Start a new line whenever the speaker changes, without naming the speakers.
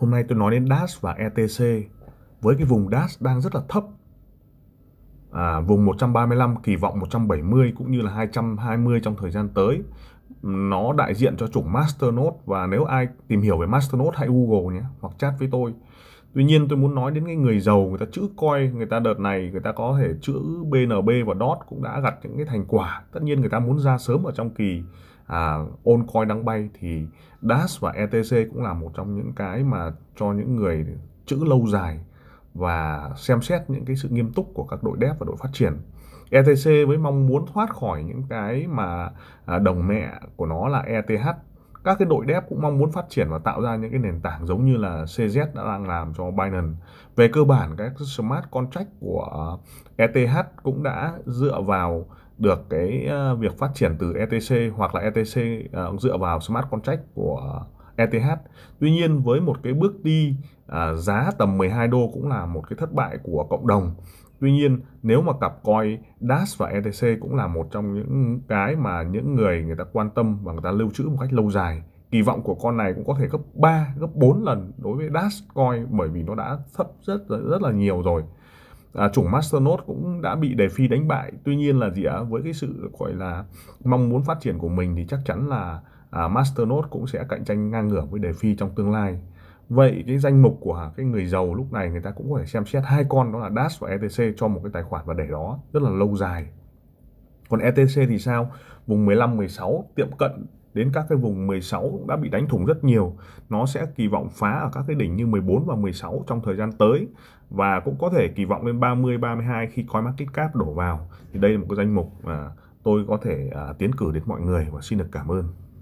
Hôm nay tôi nói đến DAS và ETC với cái vùng DAS đang rất là thấp. À, vùng 135 kỳ vọng 170 cũng như là 220 trong thời gian tới nó đại diện cho chủng Masternode và nếu ai tìm hiểu về Masternode hãy Google nhé hoặc chat với tôi. Tuy nhiên tôi muốn nói đến cái người giàu người ta chữ coi người ta đợt này người ta có thể chữ BNB và DOT cũng đã gặt những cái thành quả. Tất nhiên người ta muốn ra sớm ở trong kỳ à, oncoin đang bay thì DAS và ETC cũng là một trong những cái mà cho những người chữ lâu dài và xem xét những cái sự nghiêm túc của các đội dev và đội phát triển. ETC với mong muốn thoát khỏi những cái mà à, đồng mẹ của nó là ETH. Các cái đội dev cũng mong muốn phát triển và tạo ra những cái nền tảng giống như là CZ đã đang làm cho Binance. Về cơ bản các smart contract của à, ETH cũng đã dựa vào được cái ờ, việc phát triển từ ETC hoặc là ETC ờ, dựa vào smart contract của ETH. Tuy nhiên với một cái bước đi ờ, giá tầm 12 đô cũng là một cái thất bại của cộng đồng. Tuy nhiên nếu mà cặp coin DASH và ETC cũng là một trong những cái mà những người người ta quan tâm và người ta lưu trữ một cách lâu dài kỳ vọng của con này cũng có thể gấp 3, gấp 4 lần đối với Dash coin bởi vì nó đã thấp rất rất là nhiều rồi à, chủng Masternode cũng đã bị đề phi đánh bại tuy nhiên là gì ạ với cái sự gọi là mong muốn phát triển của mình thì chắc chắn là à, Masternode cũng sẽ cạnh tranh ngang ngửa với đề phi trong tương lai vậy cái danh mục của cái người giàu lúc này người ta cũng có thể xem xét hai con đó là Dash và ETC cho một cái tài khoản và để đó rất là lâu dài còn ETC thì sao vùng 15 16 tiệm cận đến các cái vùng 16 cũng đã bị đánh thủng rất nhiều. Nó sẽ kỳ vọng phá ở các cái đỉnh như 14 và 16 trong thời gian tới và cũng có thể kỳ vọng lên 30 32 khi coi market cap đổ vào. Thì đây là một cái danh mục mà tôi có thể à, tiến cử đến mọi người và xin được cảm ơn.